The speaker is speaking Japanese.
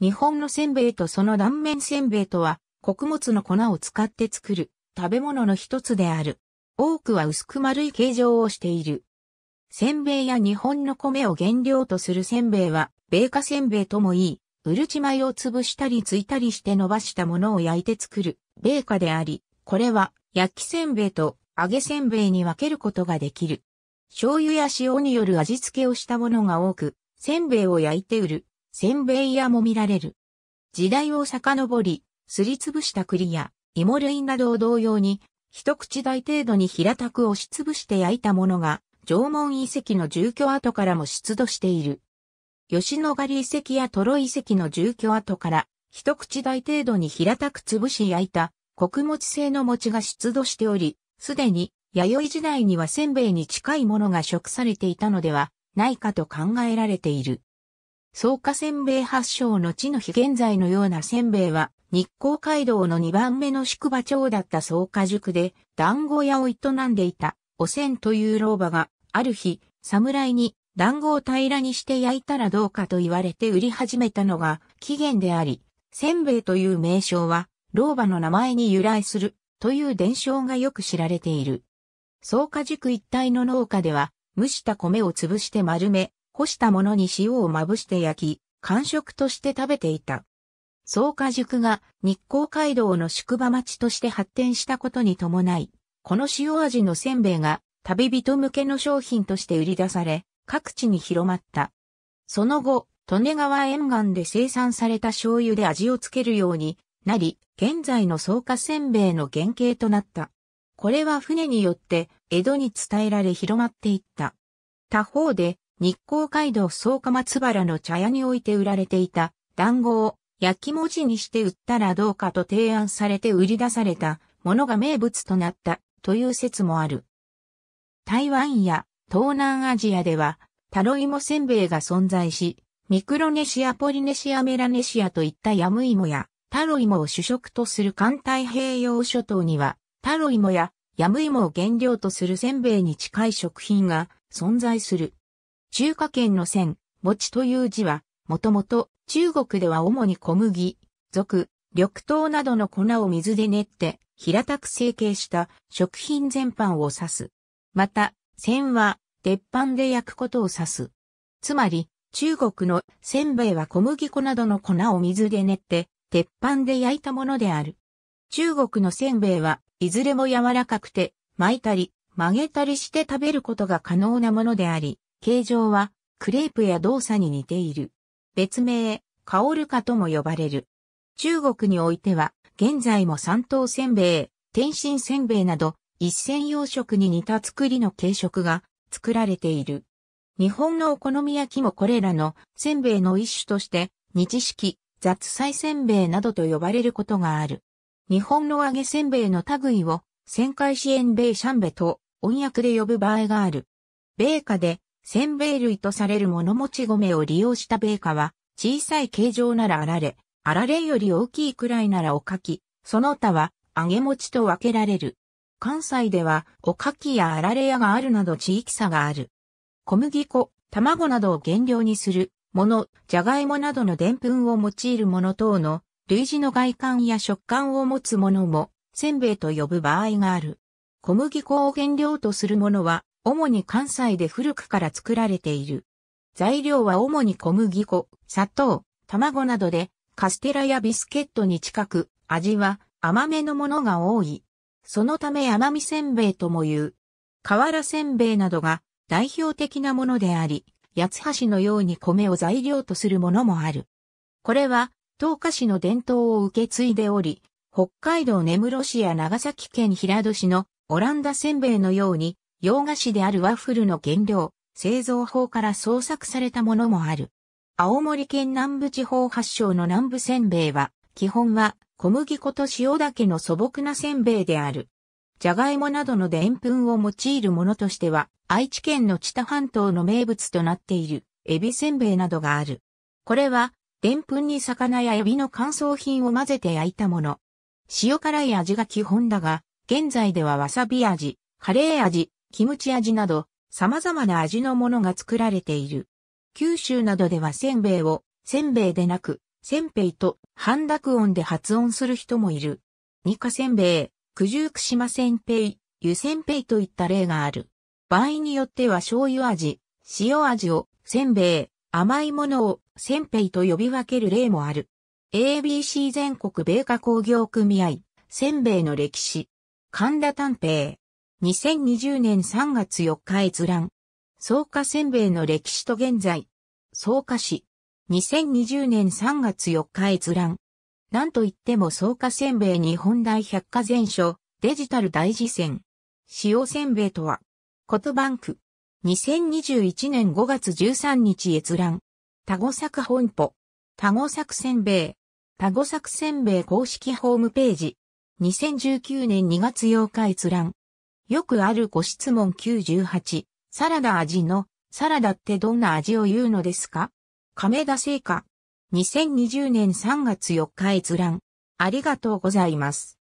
日本のせんべいとその断面せんべいとは、穀物の粉を使って作る食べ物の一つである。多くは薄く丸い形状をしている。せんべいや日本の米を原料とするせんべいは、米化せんべいともいい、うるち米を潰したりついたりして伸ばしたものを焼いて作る、米化であり、これは焼きせんべいと揚げせんべいに分けることができる。醤油や塩による味付けをしたものが多く、せんべいを焼いて売るせんべい屋も見られる。時代を遡り、すりつぶした栗や芋類などを同様に、一口大程度に平たく押しつぶして焼いたものが、縄文遺跡の住居跡からも出土している。吉野ヶ里遺跡やトロ遺跡の住居跡から、一口大程度に平たく潰し焼いた、穀物製の餅が出土しており、すでに、弥生時代にはせんべいに近いものが食されていたのではないかと考えられている。草加せんべい発祥の地の日現在のようなせんべいは、日光街道の2番目の宿場町だった草加塾で、団子屋を営んでいた、おせんという老婆が、ある日、侍に団子を平らにして焼いたらどうかと言われて売り始めたのが起源であり、せんべいという名称は、老婆の名前に由来するという伝承がよく知られている。草加塾一帯の農家では、蒸した米を潰して丸め、干したものに塩をまぶして焼き、感食として食べていた。草加塾が日光街道の宿場町として発展したことに伴い、この塩味のせんべいが旅人向けの商品として売り出され、各地に広まった。その後、利根川沿岸で生産された醤油で味をつけるようになり、現在の草加せんべいの原型となった。これは船によって江戸に伝えられ広まっていった。他方で日光街道草加松原の茶屋において売られていた団子を焼き文字にして売ったらどうかと提案されて売り出されたものが名物となったという説もある。台湾や東南アジアではタロイモせんべいが存在し、ミクロネシア、ポリネシア、メラネシアといったヤムイモやタロイモを主食とする環太平洋諸島には、タロイモやヤムイモを原料とするせんべいに近い食品が存在する。中華圏の線、餅という字は、もともと中国では主に小麦、属、緑豆などの粉を水で練って、平たく成形した食品全般を指す。また、線は鉄板で焼くことを指す。つまり、中国のせんべいは小麦粉などの粉を水で練って、鉄板で焼いたものである。中国のせんべいはいずれも柔らかくて、巻いたり、曲げたりして食べることが可能なものであり、形状は、クレープや動作に似ている。別名、カオルカとも呼ばれる。中国においては、現在も三等せんべい、天津せんべいなど、一銭洋食に似た作りの軽食が作られている。日本のお好み焼きもこれらのせんべいの一種として、日式、雑菜せんべいなどと呼ばれることがある。日本の揚げせんべいの類を、旋回支援米シャンベと、音訳で呼ぶ場合がある。米下で、せんべい類とされる物持ち米を利用した米菓は、小さい形状ならあられ、あられより大きいくらいならおかき、その他は揚げ餅と分けられる。関西ではおかきやあられ屋があるなど地域差がある。小麦粉、卵などを原料にするもの、じゃがいもなどのぷんを用いるもの等の類似の外観や食感を持つものも、せんべいと呼ぶ場合がある。小麦粉を原料とするものは、主に関西で古くから作られている。材料は主に小麦粉、砂糖、卵などで、カステラやビスケットに近く、味は甘めのものが多い。そのため甘味せんべいとも言う。瓦せんべいなどが代表的なものであり、八橋のように米を材料とするものもある。これは、東華市の伝統を受け継いでおり、北海道根室市や長崎県平戸市のオランダせんべいのように、洋菓子であるワッフルの原料、製造法から創作されたものもある。青森県南部地方発祥の南部せんべいは、基本は小麦粉と塩だけの素朴なせんべいである。じゃがいもなどのでんぷんを用いるものとしては、愛知県の知多半島の名物となっている、エビせんべいなどがある。これは、でんぷんに魚やエビの乾燥品を混ぜて焼いたもの。塩辛い味が基本だが、現在ではわさび味、カレー味、キムチ味など、様々な味のものが作られている。九州などではせんべいを、せんべいでなく、せんべいと半濁音で発音する人もいる。ニカせんべい、九十九島せんべい、湯せんべいといった例がある。場合によっては醤油味、塩味を、せんべい、甘いものを、せんべいと呼び分ける例もある。ABC 全国米化工業組合、せんべいの歴史。神田丹平、2020年3月4日閲覧。草加せんべいの歴史と現在。草加市。2020年3月4日閲覧。なんといっても草加せんべい日本大百科全書、デジタル大事戦。塩せんべいとは、ことバンク。2021年5月13日閲覧。タゴ作本舗。タゴ作せんべい。タゴ作せんべい公式ホームページ。2019年2月8日閲覧。よくあるご質問98、サラダ味の、サラダってどんな味を言うのですか亀田製菓。2020年3月4日閲覧。ありがとうございます。